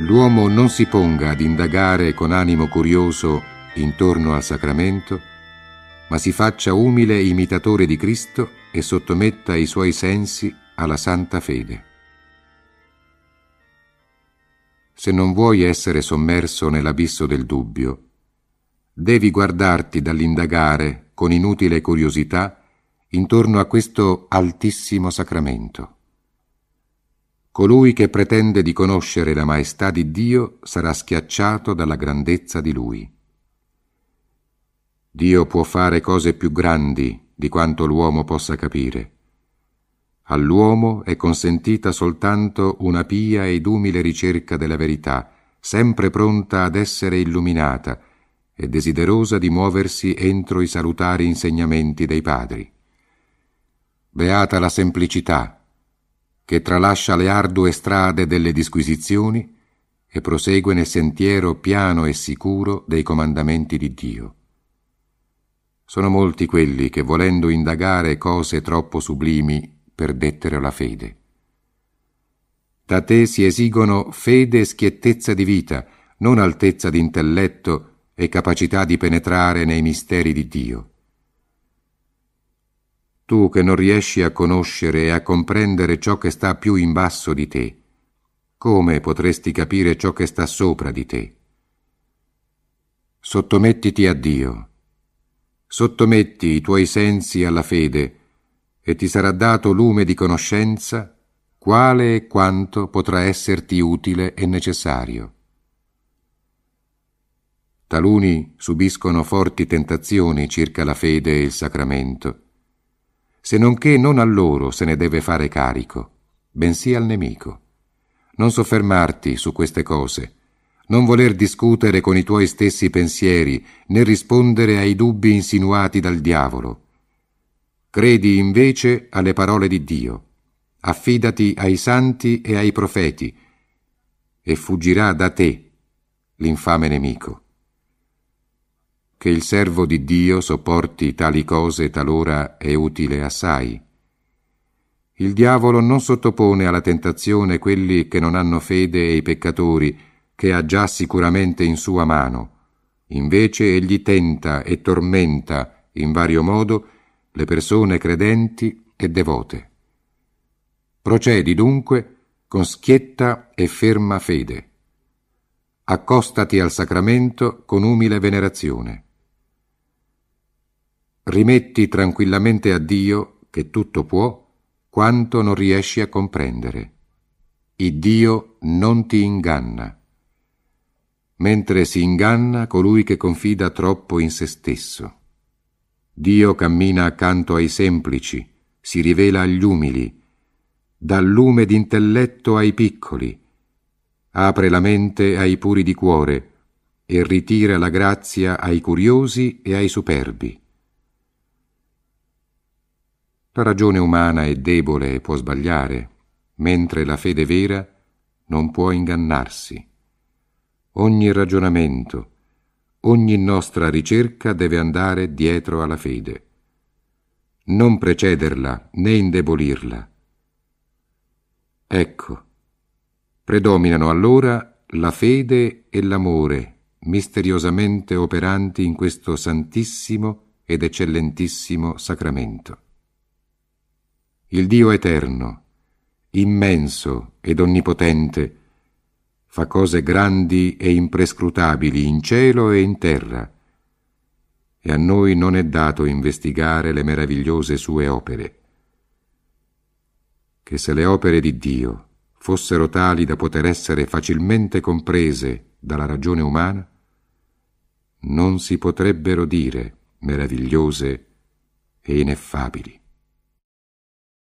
l'uomo non si ponga ad indagare con animo curioso intorno al sacramento, ma si faccia umile imitatore di Cristo e sottometta i suoi sensi alla santa fede. Se non vuoi essere sommerso nell'abisso del dubbio, devi guardarti dall'indagare con inutile curiosità intorno a questo altissimo sacramento. Colui che pretende di conoscere la maestà di Dio sarà schiacciato dalla grandezza di Lui. Dio può fare cose più grandi di quanto l'uomo possa capire. All'uomo è consentita soltanto una pia ed umile ricerca della verità, sempre pronta ad essere illuminata e desiderosa di muoversi entro i salutari insegnamenti dei padri. Beata la semplicità che tralascia le ardue strade delle disquisizioni e prosegue nel sentiero piano e sicuro dei comandamenti di Dio. Sono molti quelli che, volendo indagare cose troppo sublimi, perdettero la fede. Da te si esigono fede e schiettezza di vita, non altezza di intelletto e capacità di penetrare nei misteri di Dio tu che non riesci a conoscere e a comprendere ciò che sta più in basso di te, come potresti capire ciò che sta sopra di te? Sottomettiti a Dio, sottometti i tuoi sensi alla fede e ti sarà dato lume di conoscenza quale e quanto potrà esserti utile e necessario. Taluni subiscono forti tentazioni circa la fede e il sacramento se non che non a loro se ne deve fare carico, bensì al nemico. Non soffermarti su queste cose, non voler discutere con i tuoi stessi pensieri, né rispondere ai dubbi insinuati dal diavolo. Credi invece alle parole di Dio, affidati ai santi e ai profeti, e fuggirà da te l'infame nemico. Che il servo di Dio sopporti tali cose talora è utile assai. Il diavolo non sottopone alla tentazione quelli che non hanno fede e i peccatori, che ha già sicuramente in sua mano. Invece egli tenta e tormenta in vario modo le persone credenti e devote. Procedi dunque con schietta e ferma fede. Accostati al sacramento con umile venerazione rimetti tranquillamente a Dio, che tutto può, quanto non riesci a comprendere. Il Dio non ti inganna, mentre si inganna colui che confida troppo in se stesso. Dio cammina accanto ai semplici, si rivela agli umili, dà lume d'intelletto ai piccoli, apre la mente ai puri di cuore e ritira la grazia ai curiosi e ai superbi. La ragione umana è debole e può sbagliare, mentre la fede vera non può ingannarsi. Ogni ragionamento, ogni nostra ricerca deve andare dietro alla fede, non precederla né indebolirla. Ecco, predominano allora la fede e l'amore misteriosamente operanti in questo santissimo ed eccellentissimo sacramento il Dio eterno, immenso ed onnipotente, fa cose grandi e imprescrutabili in cielo e in terra, e a noi non è dato investigare le meravigliose sue opere. Che se le opere di Dio fossero tali da poter essere facilmente comprese dalla ragione umana, non si potrebbero dire meravigliose e ineffabili.